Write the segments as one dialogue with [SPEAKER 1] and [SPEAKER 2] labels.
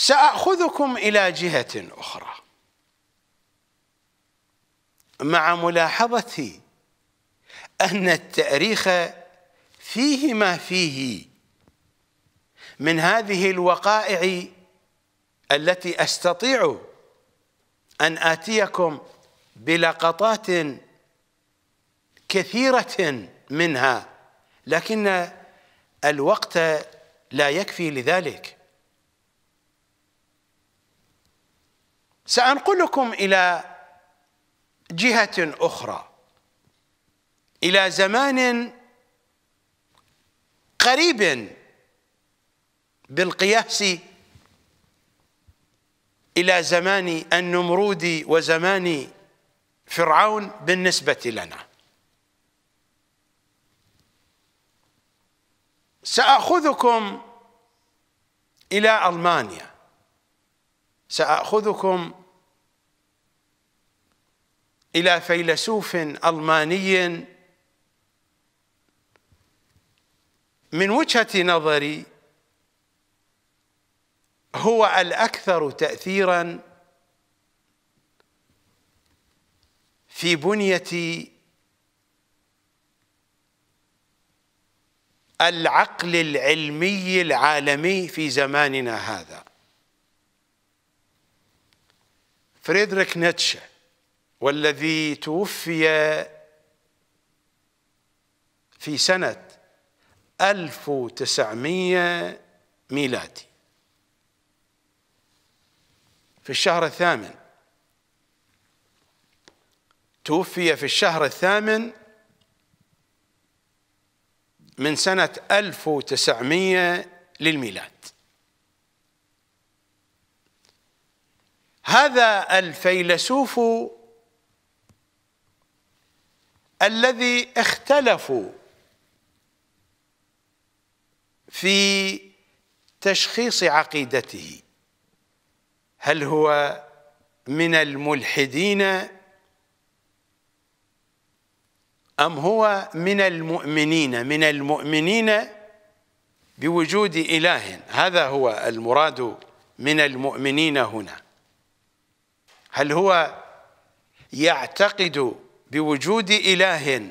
[SPEAKER 1] ساخذكم الى جهه اخرى مع ملاحظتي ان التاريخ فيه ما فيه من هذه الوقائع التي استطيع ان اتيكم بلقطات كثيره منها لكن الوقت لا يكفي لذلك سأنقلكم إلى جهة أخرى إلى زمان قريب بالقياس إلى زمان النمرود وزمان فرعون بالنسبة لنا سأخذكم إلى ألمانيا ساخذكم الى فيلسوف الماني من وجهه نظري هو الاكثر تاثيرا في بنيه العقل العلمي العالمي في زماننا هذا فريدريك نيتشه والذي توفي في سنة 1900 ميلادي في الشهر الثامن توفي في الشهر الثامن من سنة 1900 للميلاد هذا الفيلسوف الذي اختلفوا في تشخيص عقيدته هل هو من الملحدين أم هو من المؤمنين من المؤمنين بوجود إله هذا هو المراد من المؤمنين هنا هل هو يعتقد بوجود إله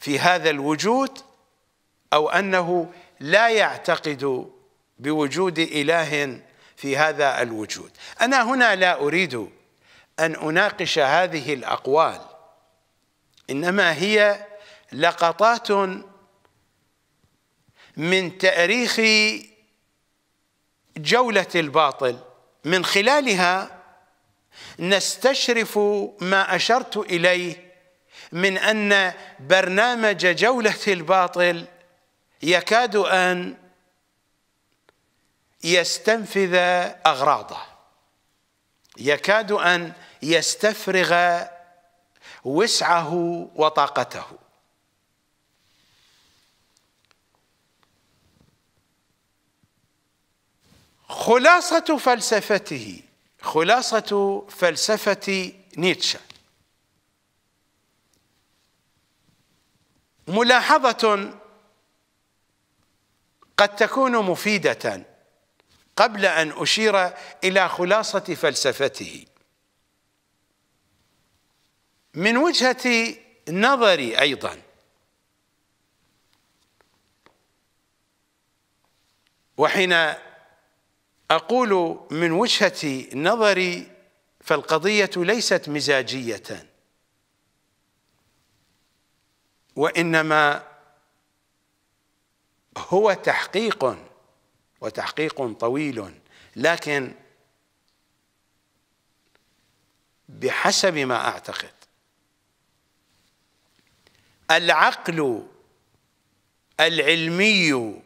[SPEAKER 1] في هذا الوجود أو أنه لا يعتقد بوجود إله في هذا الوجود أنا هنا لا أريد أن أناقش هذه الأقوال إنما هي لقطات من تاريخ جولة الباطل من خلالها نستشرف ما أشرت إليه من أن برنامج جولة الباطل يكاد أن يستنفذ أغراضه يكاد أن يستفرغ وسعه وطاقته خلاصة فلسفته خلاصة فلسفة نيتشه ملاحظة قد تكون مفيدة قبل أن أشير إلى خلاصة فلسفته من وجهة نظري أيضا وحين أقول من وجهة نظري فالقضية ليست مزاجية وإنما هو تحقيق وتحقيق طويل لكن بحسب ما أعتقد العقل العلمي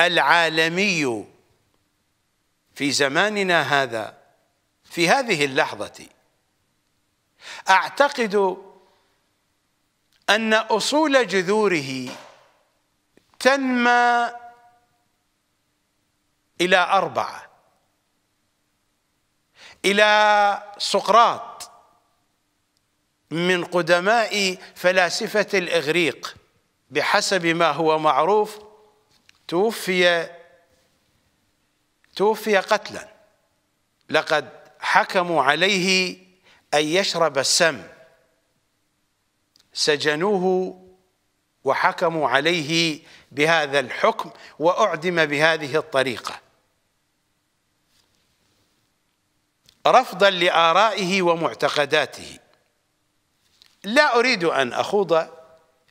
[SPEAKER 1] العالمي في زماننا هذا في هذه اللحظة أعتقد أن أصول جذوره تنمى إلى أربعة إلى سقراط من قدماء فلاسفة الإغريق بحسب ما هو معروف توفي توفي قتلا لقد حكموا عليه أن يشرب السم سجنوه وحكموا عليه بهذا الحكم وأعدم بهذه الطريقة رفضا لآرائه ومعتقداته لا أريد أن أخوض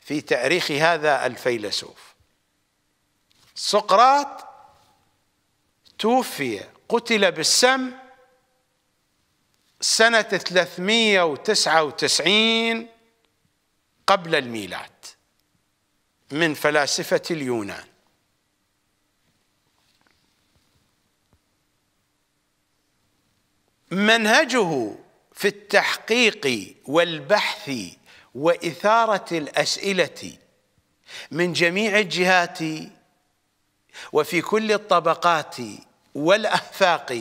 [SPEAKER 1] في تأريخ هذا الفيلسوف سقراط توفي قتل بالسم سنة 399 قبل الميلاد من فلاسفة اليونان منهجه في التحقيق والبحث وإثارة الأسئلة من جميع الجهات وفي كل الطبقات والأخفاق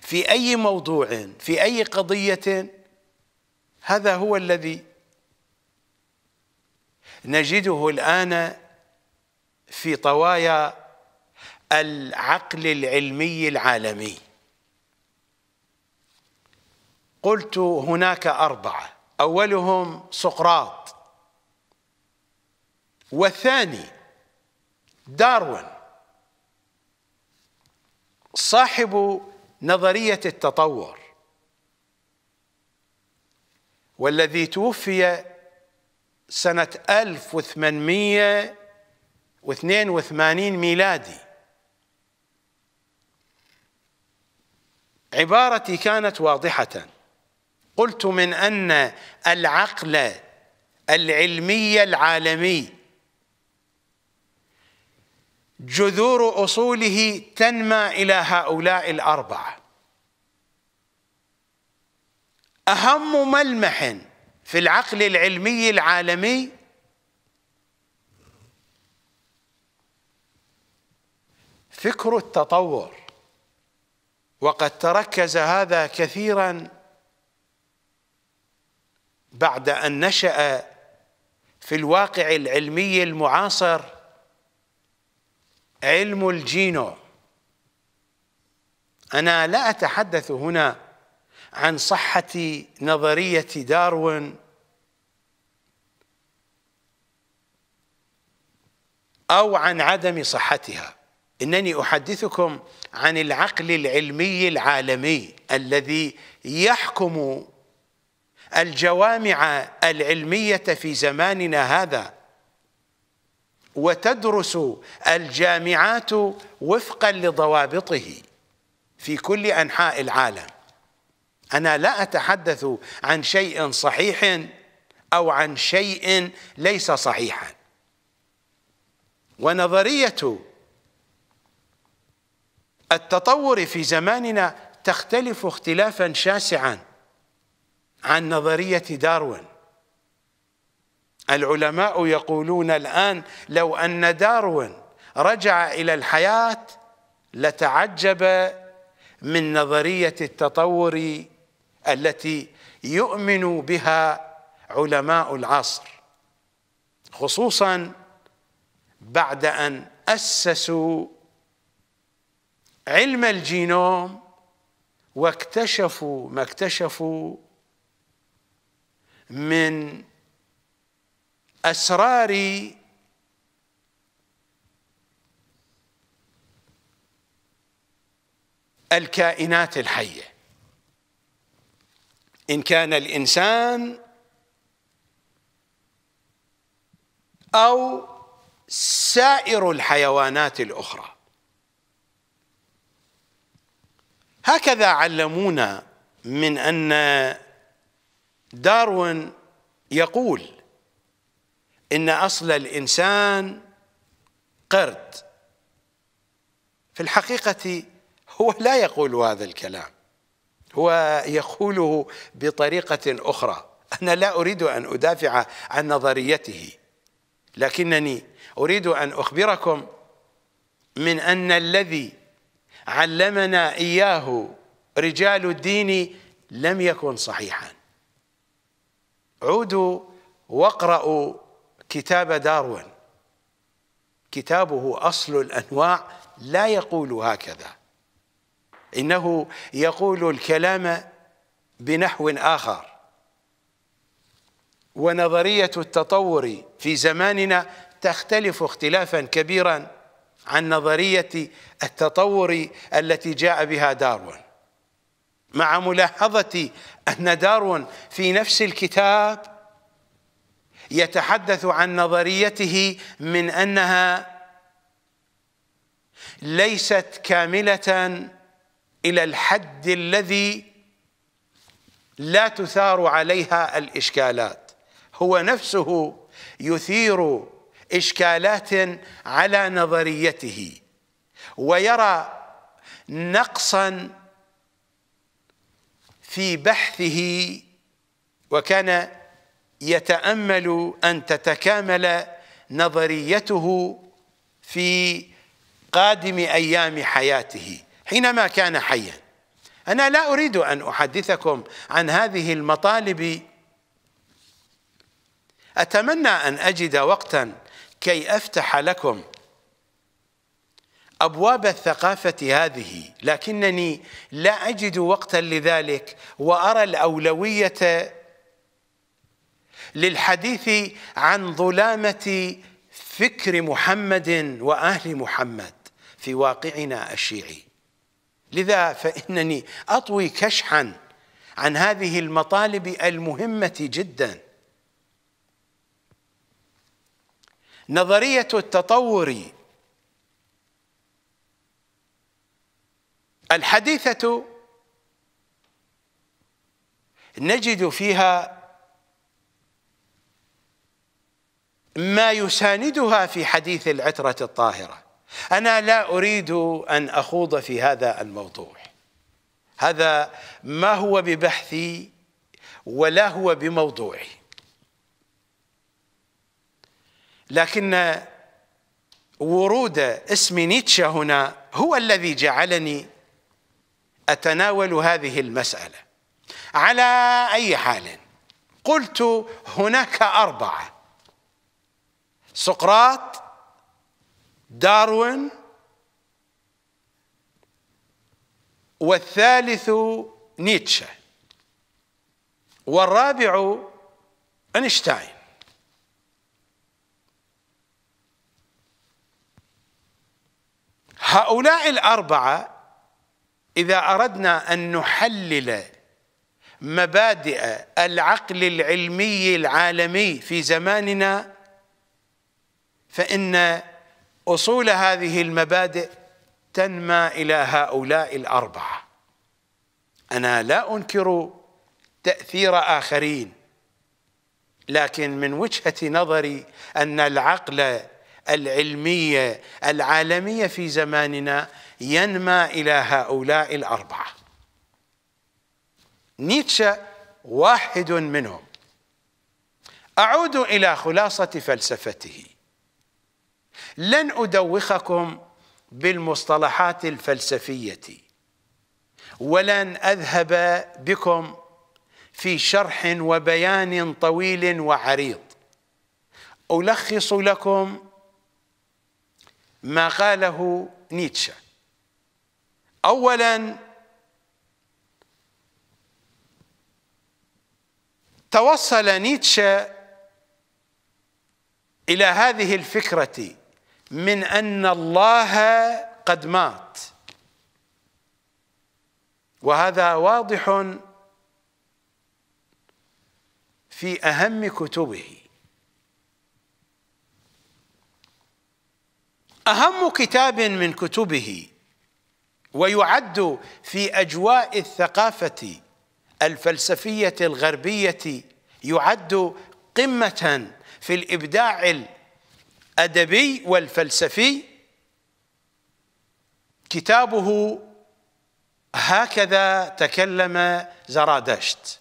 [SPEAKER 1] في أي موضوع في أي قضية هذا هو الذي نجده الآن في طوايا العقل العلمي العالمي قلت هناك أربعة أولهم سقراط والثاني داروين صاحب نظريه التطور والذي توفي سنه 1882 ميلادي عبارتي كانت واضحه قلت من ان العقل العلمي العالمي جذور أصوله تنمى إلى هؤلاء الأربعة أهم ملمح في العقل العلمي العالمي فكر التطور وقد تركز هذا كثيرا بعد أن نشأ في الواقع العلمي المعاصر علم الجينو أنا لا أتحدث هنا عن صحة نظرية داروين أو عن عدم صحتها إنني أحدثكم عن العقل العلمي العالمي الذي يحكم الجوامع العلمية في زماننا هذا وتدرس الجامعات وفقا لضوابطه في كل انحاء العالم انا لا اتحدث عن شيء صحيح او عن شيء ليس صحيحا ونظريه التطور في زماننا تختلف اختلافا شاسعا عن نظريه داروين العلماء يقولون الآن لو أن داروين رجع إلى الحياة لتعجب من نظرية التطور التي يؤمن بها علماء العصر خصوصا بعد أن أسسوا علم الجينوم واكتشفوا ما اكتشفوا من اسرار الكائنات الحيه ان كان الانسان او سائر الحيوانات الاخرى هكذا علمونا من ان داروين يقول إن أصل الإنسان قرد في الحقيقة هو لا يقول هذا الكلام هو يقوله بطريقة أخرى أنا لا أريد أن أدافع عن نظريته لكنني أريد أن أخبركم من أن الذي علمنا إياه رجال الدين لم يكن صحيحا عودوا واقرأوا كتاب داروين كتابه أصل الأنواع لا يقول هكذا إنه يقول الكلام بنحو آخر ونظرية التطور في زماننا تختلف اختلافا كبيرا عن نظرية التطور التي جاء بها داروين مع ملاحظة أن داروين في نفس الكتاب يتحدث عن نظريته من انها ليست كامله الى الحد الذي لا تثار عليها الاشكالات هو نفسه يثير اشكالات على نظريته ويرى نقصا في بحثه وكان يتامل ان تتكامل نظريته في قادم ايام حياته حينما كان حيا انا لا اريد ان احدثكم عن هذه المطالب اتمنى ان اجد وقتا كي افتح لكم ابواب الثقافه هذه لكنني لا اجد وقتا لذلك وارى الاولويه للحديث عن ظلامة فكر محمد وأهل محمد في واقعنا الشيعي لذا فإنني أطوي كشحا عن هذه المطالب المهمة جدا نظرية التطور الحديثة نجد فيها ما يساندها في حديث العترة الطاهرة أنا لا أريد أن أخوض في هذا الموضوع هذا ما هو ببحثي ولا هو بموضوعي لكن ورود اسم نيتشا هنا هو الذي جعلني أتناول هذه المسألة على أي حال قلت هناك أربعة سقراط داروين والثالث نيتشه والرابع اينشتاين هؤلاء الاربعه اذا اردنا ان نحلل مبادئ العقل العلمي العالمي في زماننا فإن أصول هذه المبادئ تنمى إلى هؤلاء الأربعة أنا لا أنكر تأثير آخرين لكن من وجهة نظري أن العقل العلمية العالمية في زماننا ينمى إلى هؤلاء الأربعة نيتشه واحد منهم أعود إلى خلاصة فلسفته لن أدوخكم بالمصطلحات الفلسفية ولن أذهب بكم في شرح وبيان طويل وعريض ألخص لكم ما قاله نيتشه أولا توصل نيتشه إلى هذه الفكرة من أن الله قد مات وهذا واضح في أهم كتبه أهم كتاب من كتبه ويعد في أجواء الثقافة الفلسفية الغربية يعد قمة في الإبداع الادبي والفلسفي كتابه هكذا تكلم زرادشت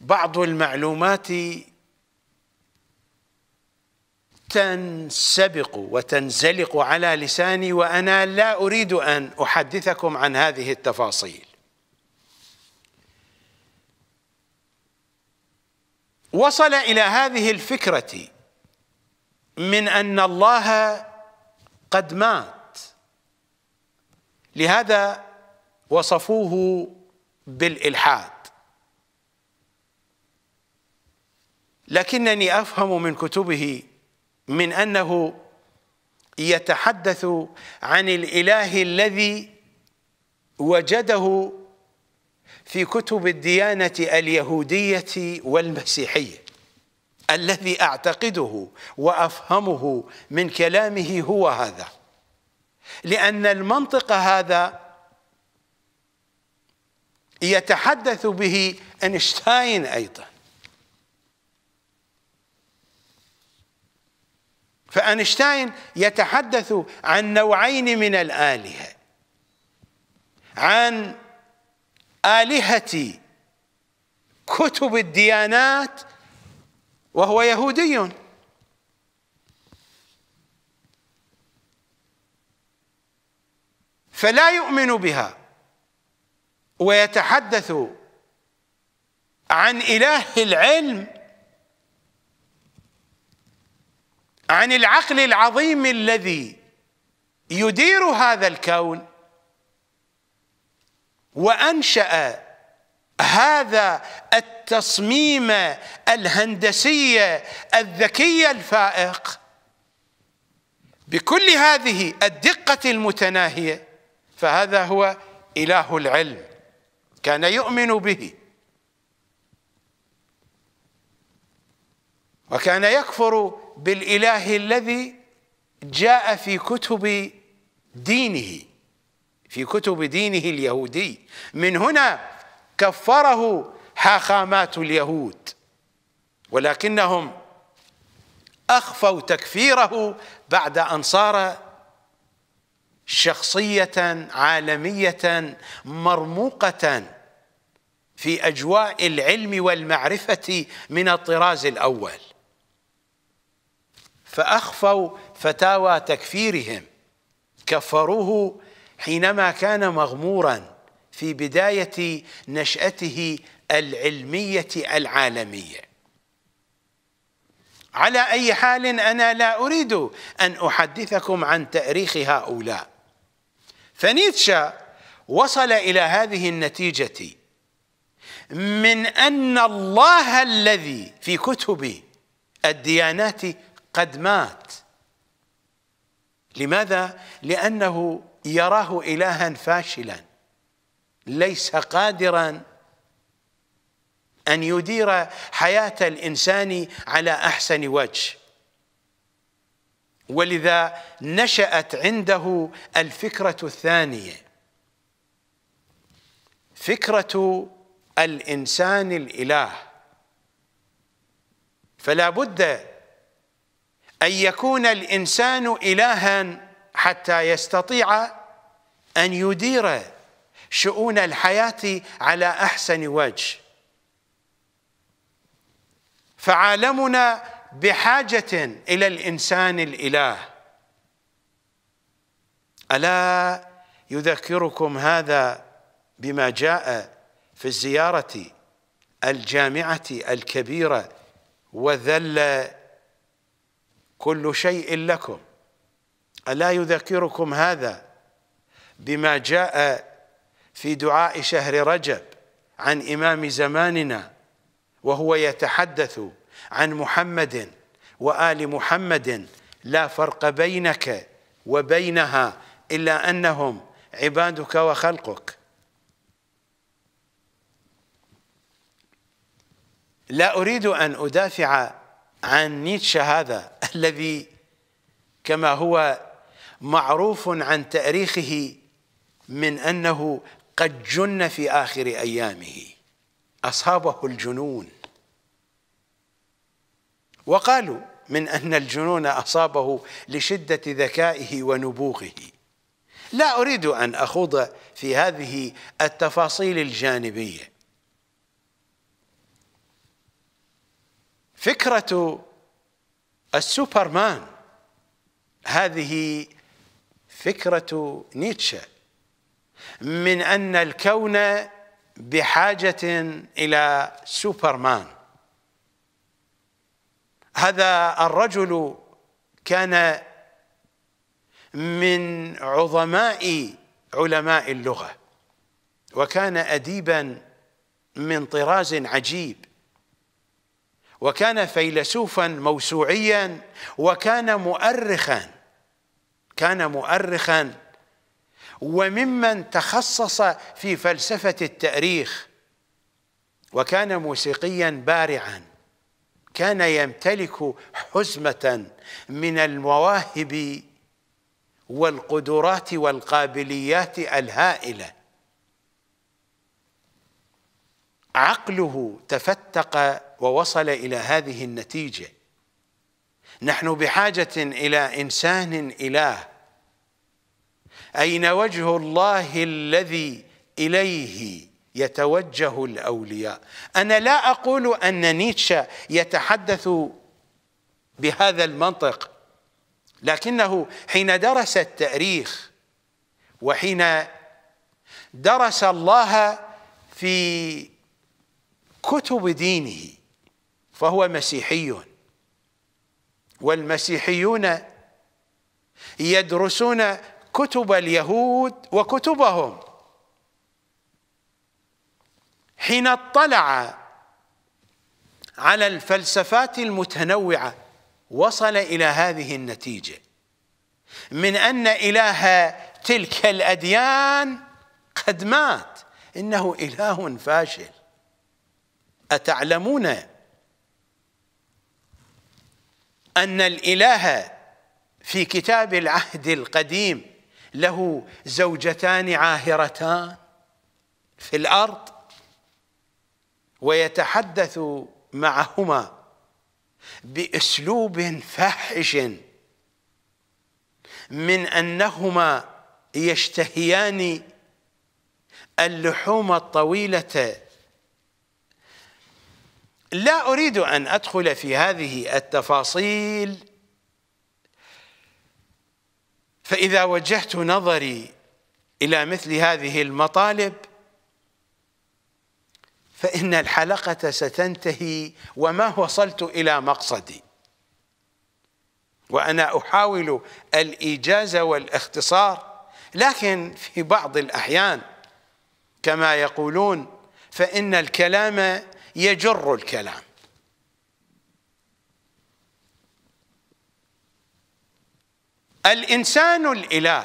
[SPEAKER 1] بعض المعلومات تنسبق وتنزلق على لساني وانا لا اريد ان احدثكم عن هذه التفاصيل وصل الى هذه الفكره من ان الله قد مات لهذا وصفوه بالالحاد لكنني افهم من كتبه من انه يتحدث عن الاله الذي وجده في كتب الديانة اليهودية والمسيحية الذي أعتقده وأفهمه من كلامه هو هذا لأن المنطق هذا يتحدث به أينشتاين أيضا فأينشتاين يتحدث عن نوعين من الآلهة عن آلهة كتب الديانات وهو يهودي فلا يؤمن بها ويتحدث عن إله العلم عن العقل العظيم الذي يدير هذا الكون وانشا هذا التصميم الهندسي الذكي الفائق بكل هذه الدقه المتناهيه فهذا هو اله العلم كان يؤمن به وكان يكفر بالاله الذي جاء في كتب دينه في كتب دينه اليهودي من هنا كفره حاخامات اليهود ولكنهم أخفوا تكفيره بعد أن صار شخصية عالمية مرموقة في أجواء العلم والمعرفة من الطراز الأول فأخفوا فتاوى تكفيرهم كفروه حينما كان مغمورا في بداية نشأته العلمية العالمية على أي حال أنا لا أريد أن أحدثكم عن تأريخ هؤلاء فنيتشا وصل إلى هذه النتيجة من أن الله الذي في كتب الديانات قد مات لماذا؟ لأنه يراه إلها فاشلا ليس قادرا أن يدير حياة الإنسان على أحسن وجه ولذا نشأت عنده الفكرة الثانية فكرة الإنسان الإله فلا بد أن يكون الإنسان إلهاً حتى يستطيع أن يدير شؤون الحياة على أحسن وجه فعالمنا بحاجة إلى الإنسان الإله ألا يذكركم هذا بما جاء في الزيارة الجامعة الكبيرة وذل كل شيء لكم ألا يذكركم هذا بما جاء في دعاء شهر رجب عن إمام زماننا وهو يتحدث عن محمد وآل محمد لا فرق بينك وبينها إلا أنهم عبادك وخلقك لا أريد أن أدافع عن نيتشه هذا الذي كما هو معروف عن تاريخه من انه قد جن في اخر ايامه اصابه الجنون وقالوا من ان الجنون اصابه لشده ذكائه ونبوغه لا اريد ان اخوض في هذه التفاصيل الجانبيه فكره السوبرمان هذه فكرة نيتشه من أن الكون بحاجة إلى سوبرمان هذا الرجل كان من عظماء علماء اللغة وكان أديبا من طراز عجيب وكان فيلسوفا موسوعيا وكان مؤرخا كان مؤرخا وممن تخصص في فلسفة التأريخ وكان موسيقيا بارعا كان يمتلك حزمة من المواهب والقدرات والقابليات الهائلة عقله تفتق ووصل إلى هذه النتيجة نحن بحاجة إلى إنسان إله أين وجه الله الذي إليه يتوجه الأولياء أنا لا أقول أن نيتشه يتحدث بهذا المنطق لكنه حين درس التاريخ وحين درس الله في كتب دينه فهو مسيحي والمسيحيون يدرسون كتب اليهود وكتبهم حين اطلع على الفلسفات المتنوعه وصل الى هذه النتيجه من ان اله تلك الاديان قد مات انه اله فاشل اتعلمون ان الاله في كتاب العهد القديم له زوجتان عاهرتان في الارض ويتحدث معهما باسلوب فاحش من انهما يشتهيان اللحوم الطويله لا اريد ان ادخل في هذه التفاصيل فإذا وجهت نظري إلى مثل هذه المطالب فإن الحلقة ستنتهي وما وصلت إلى مقصدي وأنا أحاول الإيجاز والاختصار لكن في بعض الأحيان كما يقولون فإن الكلام يجر الكلام الإنسان الإله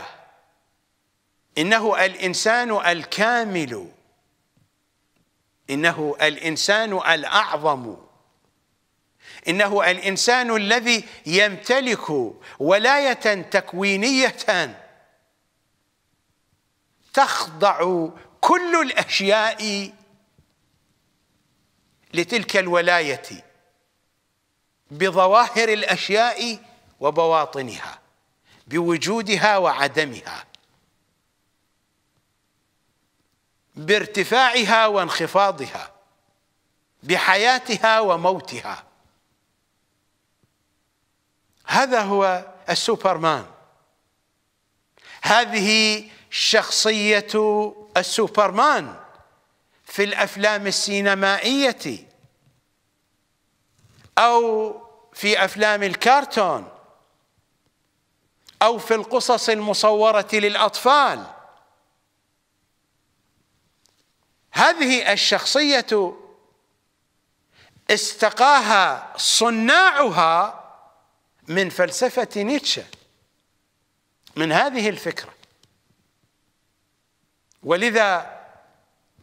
[SPEAKER 1] إنه الإنسان الكامل إنه الإنسان الأعظم إنه الإنسان الذي يمتلك ولاية تكوينية تخضع كل الأشياء لتلك الولاية بظواهر الأشياء وبواطنها بوجودها وعدمها بارتفاعها وانخفاضها بحياتها وموتها هذا هو السوبرمان هذه شخصية السوبرمان في الأفلام السينمائية أو في أفلام الكرتون أو في القصص المصورة للأطفال هذه الشخصية استقاها صناعها من فلسفة نيتشه من هذه الفكرة ولذا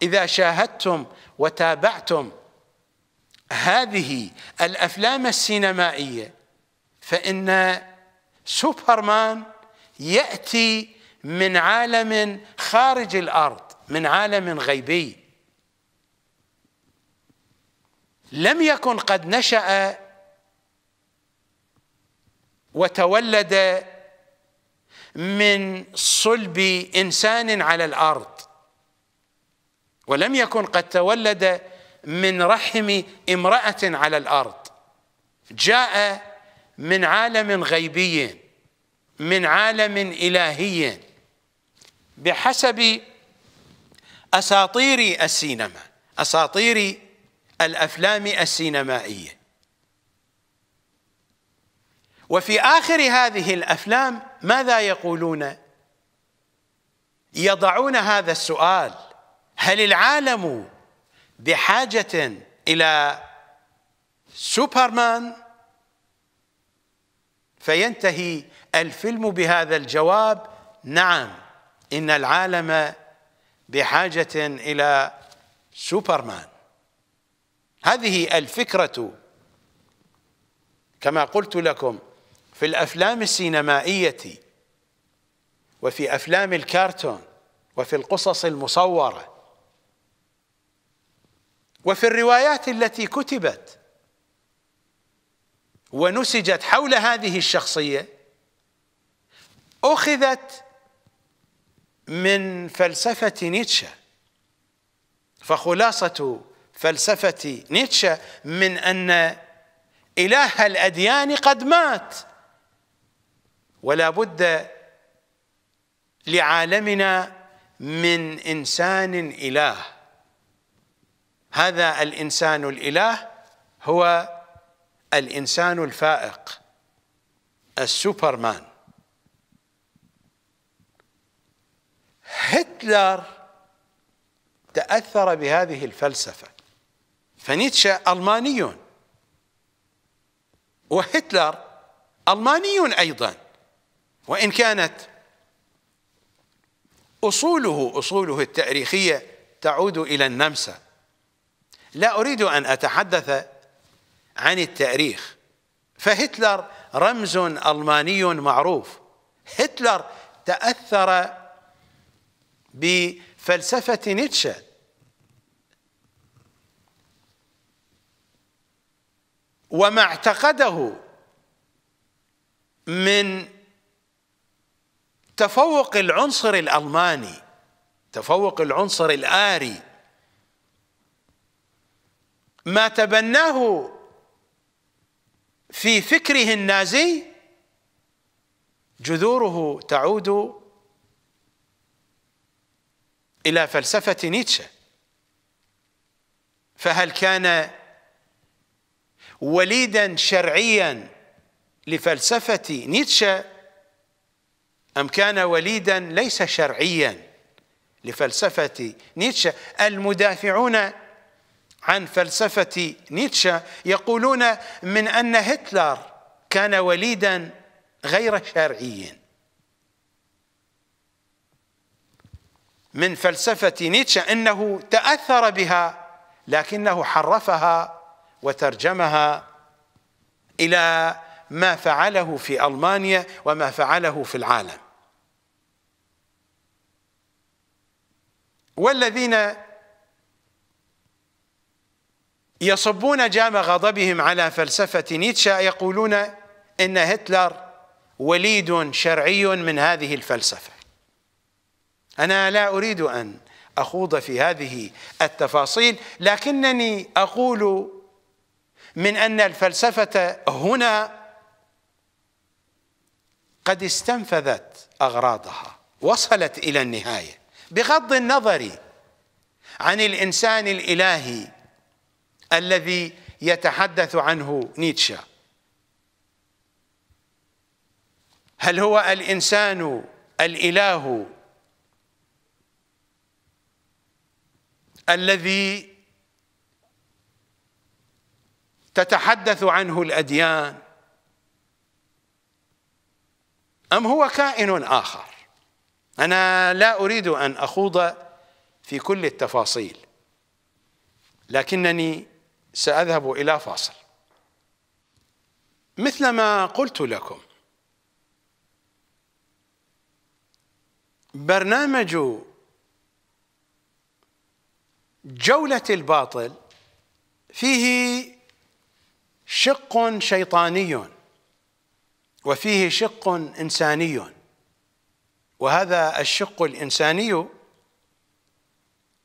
[SPEAKER 1] إذا شاهدتم وتابعتم هذه الأفلام السينمائية فإن سوبرمان ياتي من عالم خارج الارض من عالم غيبي لم يكن قد نشا وتولد من صلب انسان على الارض ولم يكن قد تولد من رحم امراه على الارض جاء من عالم غيبي من عالم إلهي بحسب أساطير السينما أساطير الأفلام السينمائية وفي آخر هذه الأفلام ماذا يقولون يضعون هذا السؤال هل العالم بحاجة إلى سوبرمان فينتهي الفيلم بهذا الجواب نعم إن العالم بحاجة إلى سوبرمان هذه الفكرة كما قلت لكم في الأفلام السينمائية وفي أفلام الكارتون وفي القصص المصورة وفي الروايات التي كتبت ونسجت حول هذه الشخصية أخذت من فلسفة نيتشه فخلاصة فلسفة نيتشه من أن إله الأديان قد مات ولا بد لعالمنا من إنسان إله هذا الإنسان الإله هو الانسان الفائق السوبرمان هتلر تاثر بهذه الفلسفه فنيتشه الماني وهتلر الماني ايضا وان كانت اصوله اصوله التاريخيه تعود الى النمسا لا اريد ان اتحدث عن التاريخ فهتلر رمز ألماني معروف هتلر تأثر بفلسفة نيتشه وما اعتقده من تفوق العنصر الألماني تفوق العنصر الآري ما تبناه في فكره النازي جذوره تعود الى فلسفه نيتشه فهل كان وليدا شرعيا لفلسفه نيتشه ام كان وليدا ليس شرعيا لفلسفه نيتشه المدافعون عن فلسفة نيتشا يقولون من أن هتلر كان وليدا غير شرعي من فلسفة نيتشا أنه تأثر بها لكنه حرفها وترجمها إلى ما فعله في ألمانيا وما فعله في العالم والذين يصبون جام غضبهم على فلسفة نيتشا يقولون إن هتلر وليد شرعي من هذه الفلسفة أنا لا أريد أن أخوض في هذه التفاصيل لكنني أقول من أن الفلسفة هنا قد استنفذت أغراضها وصلت إلى النهاية بغض النظر عن الإنسان الإلهي الذي يتحدث عنه نيتشه هل هو الانسان الاله الذي تتحدث عنه الاديان ام هو كائن اخر انا لا اريد ان اخوض في كل التفاصيل لكنني سأذهب إلى فاصل مثل ما قلت لكم برنامج جولة الباطل فيه شق شيطاني وفيه شق إنساني وهذا الشق الإنساني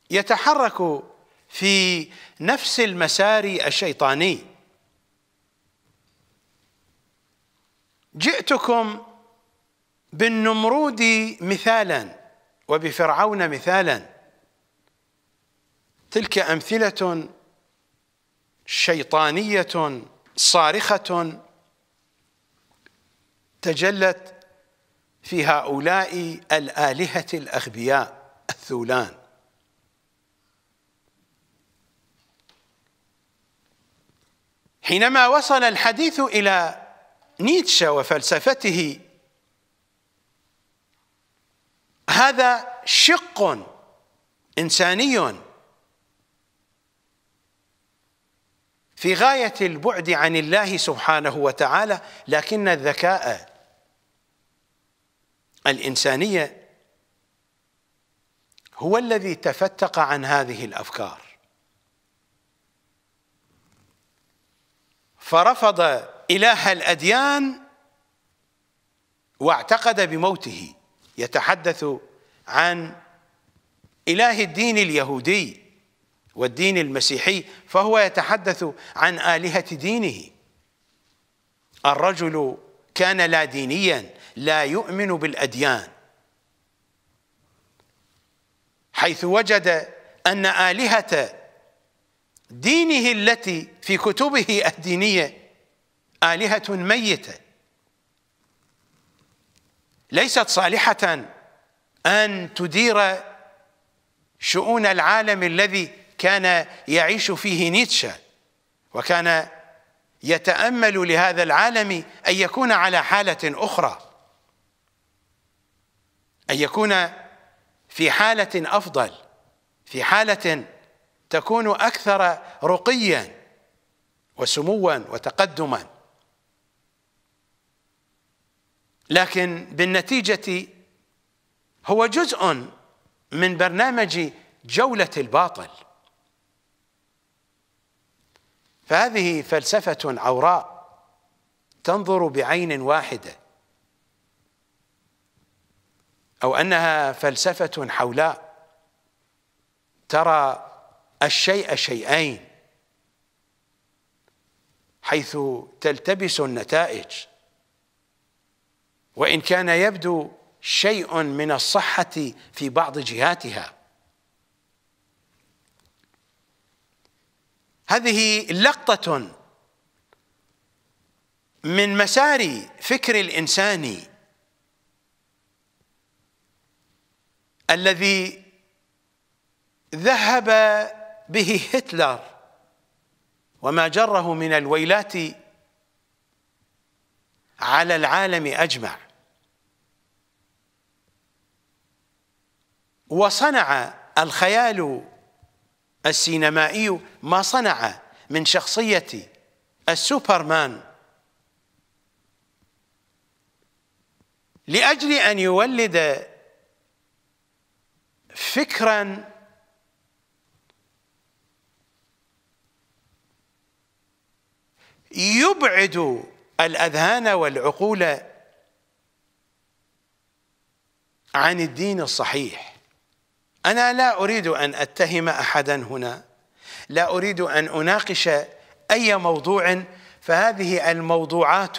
[SPEAKER 1] يتحرك في نفس المساري الشيطاني جئتكم بالنمرود مثالا وبفرعون مثالا تلك امثله شيطانيه صارخه تجلت في هؤلاء الالهه الاغبياء الثولان حينما وصل الحديث إلى نيتشه وفلسفته هذا شق إنساني في غاية البعد عن الله سبحانه وتعالى لكن الذكاء الإنسانية هو الذي تفتق عن هذه الأفكار فرفض إله الأديان واعتقد بموته يتحدث عن إله الدين اليهودي والدين المسيحي فهو يتحدث عن آلهة دينه الرجل كان لا دينيا لا يؤمن بالأديان حيث وجد أن آلهة دينه التي في كتبه الدينيه الهه ميته ليست صالحه ان تدير شؤون العالم الذي كان يعيش فيه نيتشه وكان يتامل لهذا العالم ان يكون على حاله اخرى ان يكون في حاله افضل في حاله تكون اكثر رقيا وسموا وتقدما لكن بالنتيجة هو جزء من برنامج جولة الباطل فهذه فلسفة عوراء تنظر بعين واحدة أو أنها فلسفة حولاء ترى الشيء شيئين حيث تلتبس النتائج وإن كان يبدو شيء من الصحة في بعض جهاتها هذه لقطة من مسار فكر الإنسان الذي ذهب به هتلر وما جره من الويلات على العالم اجمع وصنع الخيال السينمائي ما صنع من شخصيه السوبرمان لاجل ان يولد فكرا يبعد الاذهان والعقول عن الدين الصحيح انا لا اريد ان اتهم احدا هنا لا اريد ان اناقش اي موضوع فهذه الموضوعات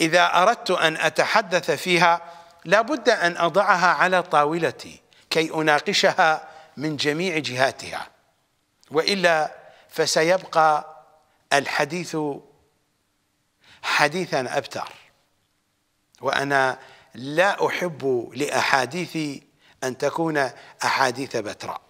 [SPEAKER 1] اذا اردت ان اتحدث فيها لابد ان اضعها على طاولتي كي اناقشها من جميع جهاتها والا فسيبقى الحديث حديثا أبتر وأنا لا أحب لأحاديثي أن تكون أحاديث بتراء